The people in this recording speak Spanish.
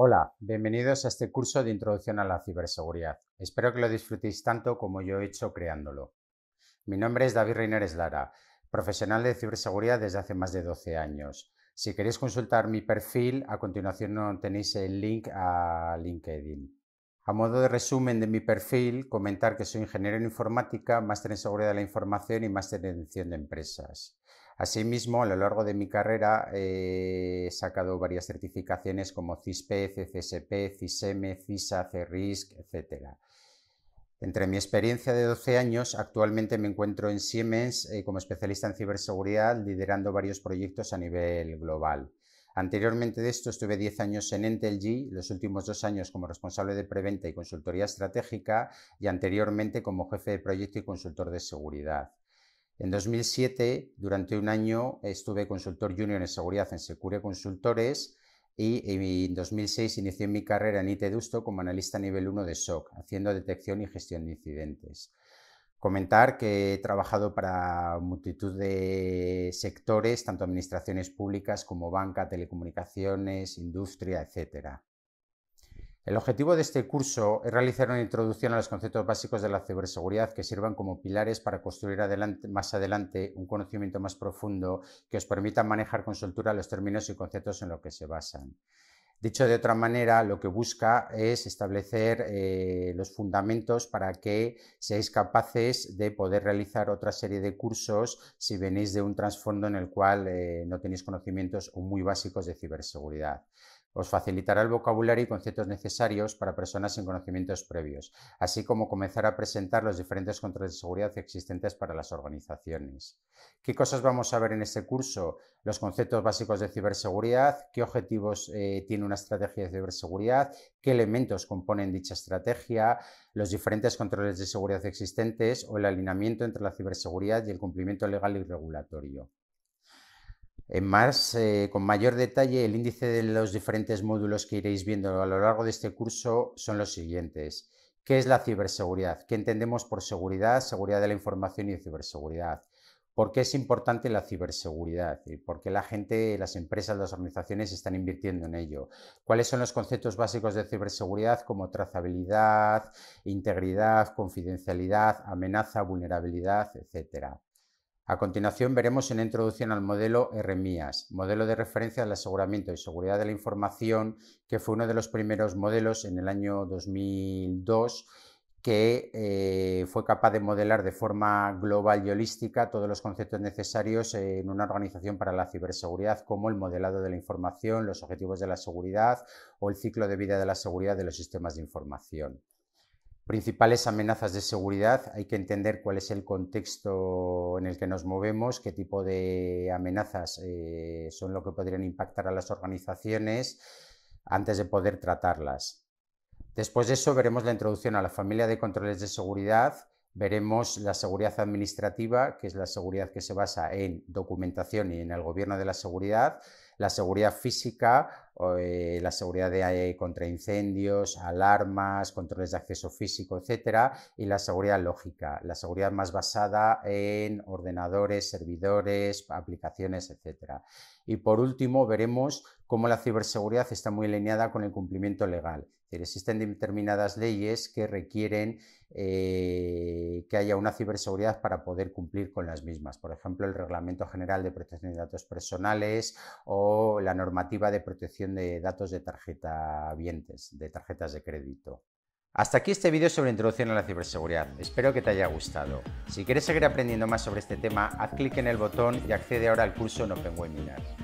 Hola, bienvenidos a este curso de introducción a la ciberseguridad. Espero que lo disfrutéis tanto como yo he hecho creándolo. Mi nombre es David Reineres Lara, profesional de ciberseguridad desde hace más de 12 años. Si queréis consultar mi perfil, a continuación tenéis el link a LinkedIn. A modo de resumen de mi perfil, comentar que soy ingeniero en informática, máster en seguridad de la información y máster en dirección de empresas. Asimismo, a lo largo de mi carrera eh, he sacado varias certificaciones como CISP, CCSP, CISM, CISA, CRISC, etc. Entre mi experiencia de 12 años, actualmente me encuentro en Siemens eh, como especialista en ciberseguridad, liderando varios proyectos a nivel global. Anteriormente de esto estuve 10 años en Entelg, los últimos dos años como responsable de preventa y consultoría estratégica y anteriormente como jefe de proyecto y consultor de seguridad. En 2007, durante un año, estuve consultor junior en seguridad en Secure Consultores y, en 2006 inicié mi carrera en IT Dusto como analista nivel 1 de SOC, haciendo detección y gestión de incidentes. Comentar que he trabajado para multitud de sectores, tanto administraciones públicas como banca, telecomunicaciones, industria, etcétera. El objetivo de este curso es realizar una introducción a los conceptos básicos de la ciberseguridad que sirvan como pilares para construir más adelante un conocimiento más profundo que os permita manejar con soltura los términos y conceptos en los que se basan. Dicho de otra manera, lo que busca es establecer eh, los fundamentos para que seáis capaces de poder realizar otra serie de cursos si venís de un trasfondo en el cual eh, no tenéis conocimientos muy básicos de ciberseguridad os facilitará el vocabulario y conceptos necesarios para personas sin conocimientos previos, así como comenzar a presentar los diferentes controles de seguridad existentes para las organizaciones. ¿Qué cosas vamos a ver en este curso? Los conceptos básicos de ciberseguridad, qué objetivos eh, tiene una estrategia de ciberseguridad, qué elementos componen dicha estrategia, los diferentes controles de seguridad existentes o el alineamiento entre la ciberseguridad y el cumplimiento legal y regulatorio. En más, eh, con mayor detalle, el índice de los diferentes módulos que iréis viendo a lo largo de este curso son los siguientes. ¿Qué es la ciberseguridad? ¿Qué entendemos por seguridad, seguridad de la información y ciberseguridad? ¿Por qué es importante la ciberseguridad? ¿Por qué la gente, las empresas, las organizaciones están invirtiendo en ello? ¿Cuáles son los conceptos básicos de ciberseguridad como trazabilidad, integridad, confidencialidad, amenaza, vulnerabilidad, etcétera? A continuación veremos una introducción al modelo RMIAS, modelo de referencia del aseguramiento y seguridad de la información, que fue uno de los primeros modelos en el año 2002 que eh, fue capaz de modelar de forma global y holística todos los conceptos necesarios en una organización para la ciberseguridad, como el modelado de la información, los objetivos de la seguridad o el ciclo de vida de la seguridad de los sistemas de información. Principales amenazas de seguridad. Hay que entender cuál es el contexto en el que nos movemos, qué tipo de amenazas eh, son lo que podrían impactar a las organizaciones antes de poder tratarlas. Después de eso veremos la introducción a la familia de controles de seguridad, veremos la seguridad administrativa, que es la seguridad que se basa en documentación y en el gobierno de la seguridad, la seguridad física, eh, la seguridad de, contra incendios, alarmas, controles de acceso físico, etcétera, y la seguridad lógica, la seguridad más basada en ordenadores, servidores, aplicaciones, etcétera. Y por último, veremos cómo la ciberseguridad está muy alineada con el cumplimiento legal. existen determinadas leyes que requieren eh, que haya una ciberseguridad para poder cumplir con las mismas. Por ejemplo, el Reglamento General de Protección de Datos Personales o la normativa de protección de datos de tarjeta vientes, de tarjetas de crédito. Hasta aquí este vídeo sobre introducción a la ciberseguridad. Espero que te haya gustado. Si quieres seguir aprendiendo más sobre este tema, haz clic en el botón y accede ahora al curso en Open Webinar.